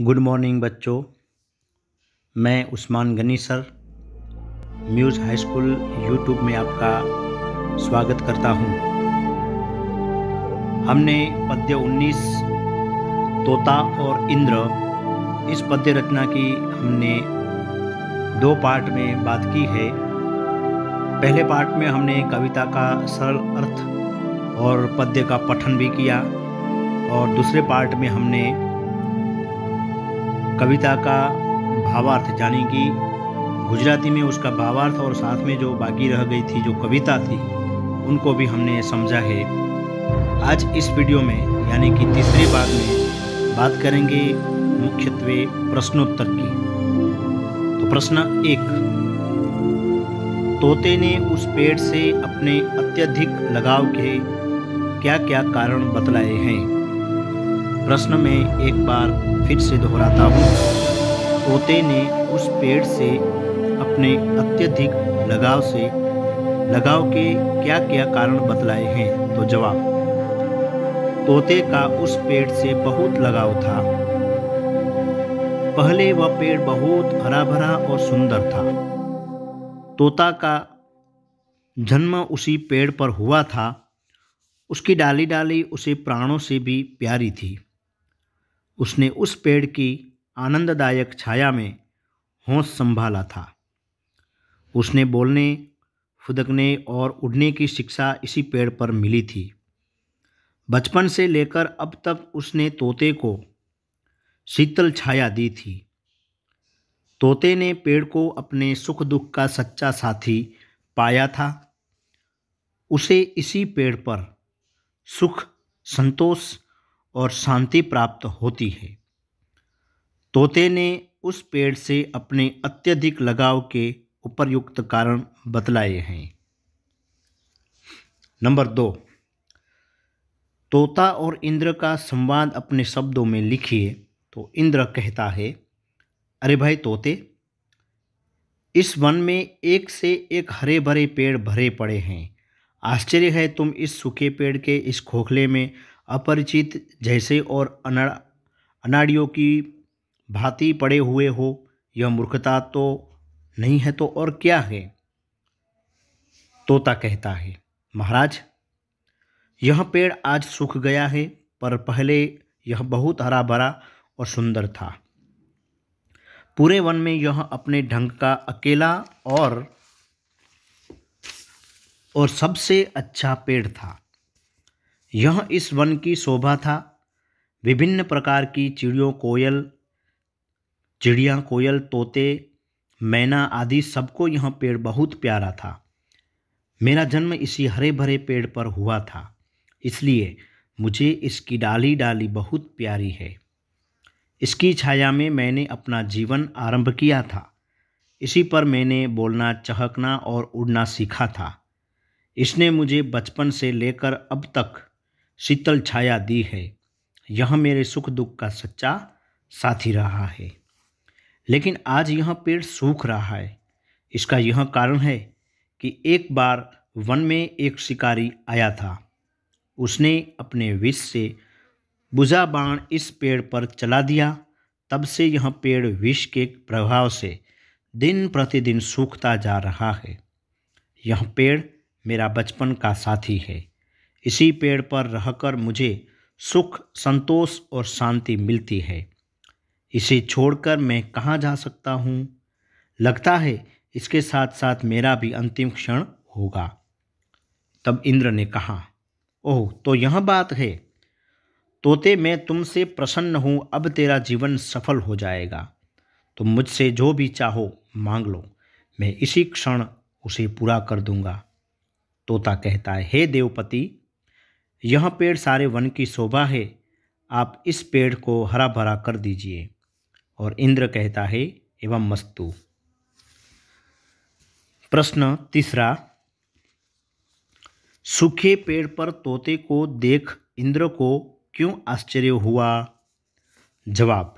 good morning बच्चों मैं Usman Gani sir Muse high school YouTube में आपका स्वागत करता हूँ हमने पद्य 19 तोता और इंद्र इस पद्य रचना की हमने दो पार्ट में बात की है पहले पार्ट में हमने कविता का सरल अर्थ और पद्य का पठन भी किया और दूसरे पार्ट में हमने कविता का भावार्थ यानी कि गुजराती में उसका भावार्थ और साथ में जो बाकी रह गई थी जो कविता थी उनको भी हमने समझा है आज इस वीडियो में यानी कि तीसरी बात में बात करेंगे मुख्यत्व प्रश्नोत्तर की तो प्रश्न एक तोते ने उस पेड़ से अपने अत्यधिक लगाव के क्या क्या कारण बतलाए हैं प्रश्न में एक बार फिर से दोहराता हूँ तोते ने उस पेड़ से अपने अत्यधिक लगाव से लगाव के क्या क्या कारण बतलाए हैं तो जवाब तोते का उस पेड़ से बहुत लगाव था पहले वह पेड़ बहुत हरा भरा और सुंदर था तोता का जन्म उसी पेड़ पर हुआ था उसकी डाली डाली उसे प्राणों से भी प्यारी थी उसने उस पेड़ की आनंददायक छाया में होश संभाला था उसने बोलने फुदकने और उड़ने की शिक्षा इसी पेड़ पर मिली थी बचपन से लेकर अब तक उसने तोते को शीतल छाया दी थी तोते ने पेड़ को अपने सुख दुख का सच्चा साथी पाया था उसे इसी पेड़ पर सुख संतोष और शांति प्राप्त होती है तोते ने उस पेड़ से अपने अत्यधिक लगाव के उपरयुक्त कारण बतलाए हैं नंबर दो तोता और इंद्र का संवाद अपने शब्दों में लिखिए तो इंद्र कहता है अरे भाई तोते इस वन में एक से एक हरे भरे पेड़ भरे पड़े हैं आश्चर्य है तुम इस सूखे पेड़ के इस खोखले में अपरिचित जैसे और अना अनाड़ियों की भांति पड़े हुए हो यह मूर्खता तो नहीं है तो और क्या है तोता कहता है महाराज यह पेड़ आज सूख गया है पर पहले यह बहुत हरा भरा और सुंदर था पूरे वन में यह अपने ढंग का अकेला और और सबसे अच्छा पेड़ था यह इस वन की शोभा था विभिन्न प्रकार की चिड़ियों कोयल चिड़िया कोयल तोते मैना आदि सबको यह पेड़ बहुत प्यारा था मेरा जन्म इसी हरे भरे पेड़ पर हुआ था इसलिए मुझे इसकी डाली डाली बहुत प्यारी है इसकी छाया में मैंने अपना जीवन आरंभ किया था इसी पर मैंने बोलना चहकना और उड़ना सीखा था इसने मुझे बचपन से लेकर अब तक शीतल छाया दी है यह मेरे सुख दुख का सच्चा साथी रहा है लेकिन आज यह पेड़ सूख रहा है इसका यह कारण है कि एक बार वन में एक शिकारी आया था उसने अपने विष से बुझा बाण इस पेड़ पर चला दिया तब से यह पेड़ विष के प्रभाव से दिन प्रतिदिन सूखता जा रहा है यह पेड़ मेरा बचपन का साथी है इसी पेड़ पर रहकर मुझे सुख संतोष और शांति मिलती है इसे छोड़कर मैं कहाँ जा सकता हूँ लगता है इसके साथ साथ मेरा भी अंतिम क्षण होगा तब इंद्र ने कहा ओह तो यह बात है तोते मैं तुमसे प्रसन्न हूँ अब तेरा जीवन सफल हो जाएगा तुम मुझसे जो भी चाहो मांग लो मैं इसी क्षण उसे पूरा कर दूंगा तोता कहता है हे देवपति यह पेड़ सारे वन की शोभा है आप इस पेड़ को हरा भरा कर दीजिए और इंद्र कहता है एवं मस्तु प्रश्न तीसरा सूखे पेड़ पर तोते को देख इंद्र को क्यों आश्चर्य हुआ जवाब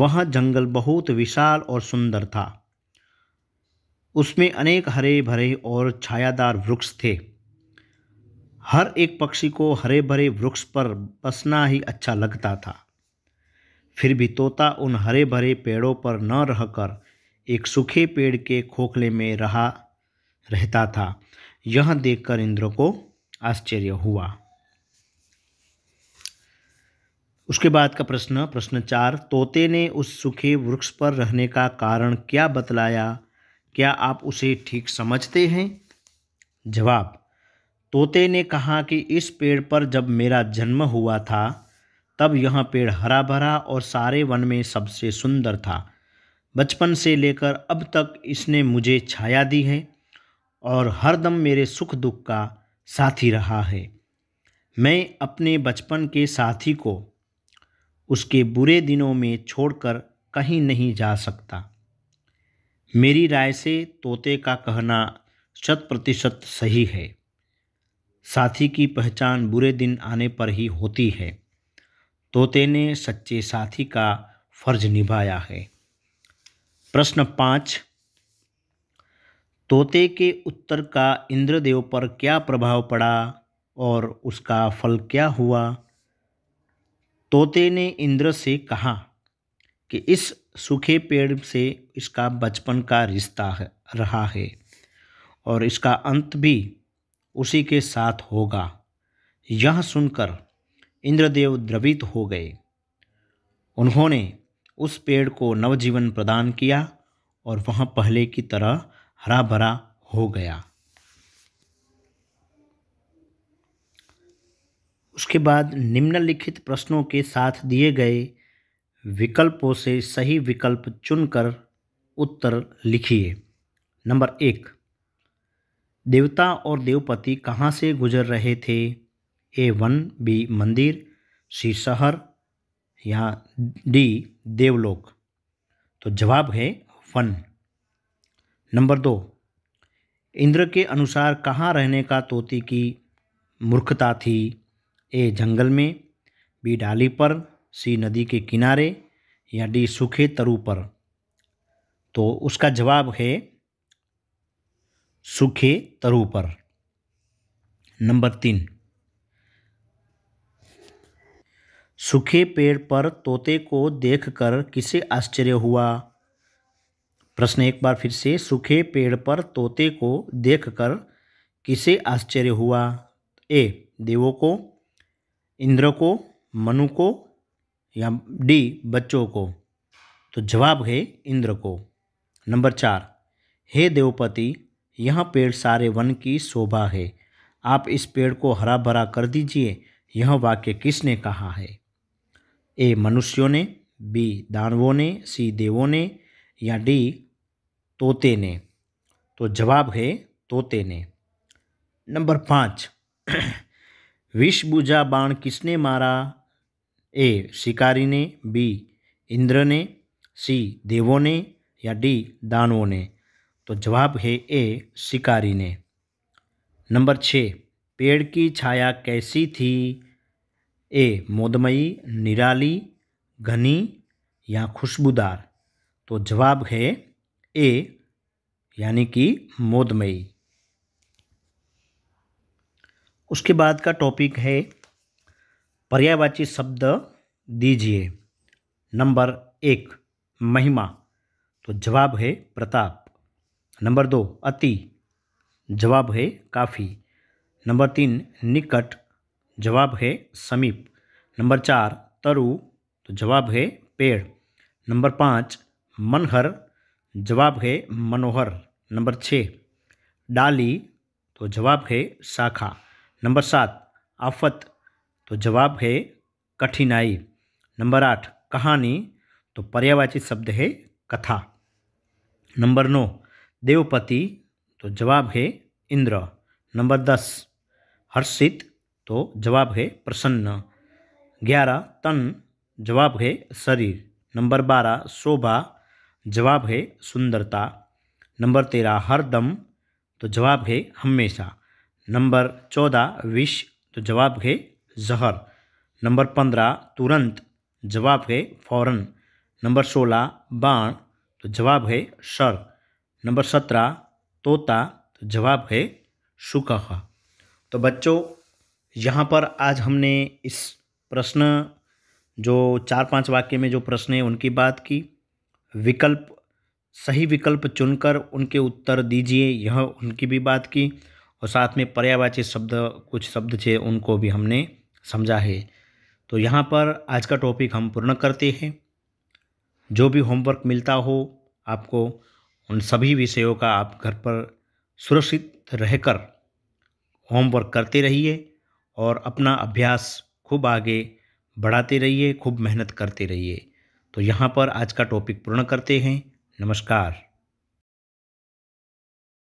वह जंगल बहुत विशाल और सुंदर था उसमें अनेक हरे भरे और छायादार वृक्ष थे हर एक पक्षी को हरे भरे वृक्ष पर बसना ही अच्छा लगता था फिर भी तोता उन हरे भरे पेड़ों पर न रहकर एक सूखे पेड़ के खोखले में रहा रहता था यह देखकर इंद्र को आश्चर्य हुआ उसके बाद का प्रश्न प्रश्न चार तोते ने उस सूखे वृक्ष पर रहने का कारण क्या बतलाया क्या आप उसे ठीक समझते हैं जवाब तोते ने कहा कि इस पेड़ पर जब मेरा जन्म हुआ था तब यह पेड़ हरा भरा और सारे वन में सबसे सुंदर था बचपन से लेकर अब तक इसने मुझे छाया दी है और हरदम मेरे सुख दुख का साथी रहा है मैं अपने बचपन के साथी को उसके बुरे दिनों में छोड़कर कहीं नहीं जा सकता मेरी राय से तोते का कहना शत प्रतिशत सही है साथी की पहचान बुरे दिन आने पर ही होती है तोते ने सच्चे साथी का फर्ज निभाया है प्रश्न पाँच तोते के उत्तर का इंद्रदेव पर क्या प्रभाव पड़ा और उसका फल क्या हुआ तोते ने इंद्र से कहा कि इस सूखे पेड़ से इसका बचपन का रिश्ता है रहा है और इसका अंत भी उसी के साथ होगा यह सुनकर इंद्रदेव द्रवित हो गए उन्होंने उस पेड़ को नवजीवन प्रदान किया और वह पहले की तरह हरा भरा हो गया उसके बाद निम्नलिखित प्रश्नों के साथ दिए गए विकल्पों से सही विकल्प चुनकर उत्तर लिखिए नंबर एक देवता और देवपति कहाँ से गुजर रहे थे ए वन बी मंदिर सी शहर या डी देवलोक तो जवाब है वन नंबर दो इंद्र के अनुसार कहाँ रहने का तोती की मूर्खता थी ए जंगल में बी डाली पर सी नदी के किनारे या डी सूखे तरु पर तो उसका जवाब है सूखे तरु पर नंबर तीन सूखे पेड़ पर तोते को देखकर किसे आश्चर्य हुआ प्रश्न एक बार फिर से सूखे पेड़ पर तोते को देखकर किसे आश्चर्य हुआ ए देवों को इंद्र को मनु को या डी बच्चों को तो जवाब है इंद्र को नंबर चार हे देवपति यह पेड़ सारे वन की शोभा है आप इस पेड़ को हरा भरा कर दीजिए यह वाक्य किसने कहा है ए मनुष्यों ने बी दानवों ने सी देवों ने या डी तोते ने तो जवाब है तोते ने नंबर पाँच विषबुझा बाण किसने मारा ए शिकारी ने बी इंद्र ने सी देवों ने या डी दानवों ने तो जवाब है ए शिकारी ने नंबर छः पेड़ की छाया कैसी थी ए मोदमयी निराली घनी या खुशबूदार तो जवाब है ए यानी कि मोदमयी उसके बाद का टॉपिक है पर्यायवाची शब्द दीजिए नंबर एक महिमा तो जवाब है प्रताप नंबर दो अति जवाब है काफ़ी नंबर तीन निकट जवाब है समीप नंबर चार तरु तो जवाब है पेड़ नंबर पाँच मनहर जवाब है मनोहर नंबर छः डाली तो जवाब है शाखा नंबर सात आफत तो जवाब है कठिनाई नंबर आठ कहानी तो पर्यावाची शब्द है कथा नंबर नौ देवपति तो जवाब है इंद्र नंबर दस हर्षित तो जवाब है प्रसन्न ग्यारह तन जवाब है शरीर नंबर बारह शोभा जवाब है सुंदरता नंबर तेरह हरदम तो जवाब है हमेशा नंबर चौदह विष तो जवाब है जहर नंबर पंद्रह तुरंत जवाब है फौरन नंबर सोलह बाण तो जवाब है शर नंबर सत्रह तोता तो जवाब है सुखा तो बच्चों यहाँ पर आज हमने इस प्रश्न जो चार पांच वाक्य में जो प्रश्न है उनकी बात की विकल्प सही विकल्प चुनकर उनके उत्तर दीजिए यह उनकी भी बात की और साथ में पर्यावाची शब्द कुछ शब्द थे उनको भी हमने समझा है तो यहाँ पर आज का टॉपिक हम पूर्ण करते हैं जो भी होमवर्क मिलता हो आपको उन सभी विषयों का आप घर पर सुरक्षित रहकर होमवर्क करते रहिए और अपना अभ्यास खूब आगे बढ़ाते रहिए खूब मेहनत करते रहिए तो यहाँ पर आज का टॉपिक पूर्ण करते हैं नमस्कार